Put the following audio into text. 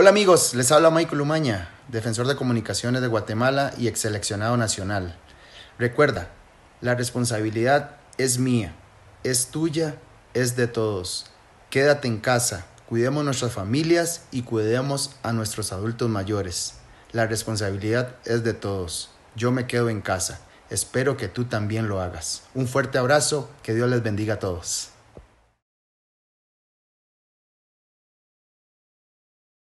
Hola amigos, les habla Michael Umaña, defensor de comunicaciones de Guatemala y ex seleccionado nacional. Recuerda, la responsabilidad es mía, es tuya, es de todos. Quédate en casa, cuidemos nuestras familias y cuidemos a nuestros adultos mayores. La responsabilidad es de todos. Yo me quedo en casa. Espero que tú también lo hagas. Un fuerte abrazo, que Dios les bendiga a todos.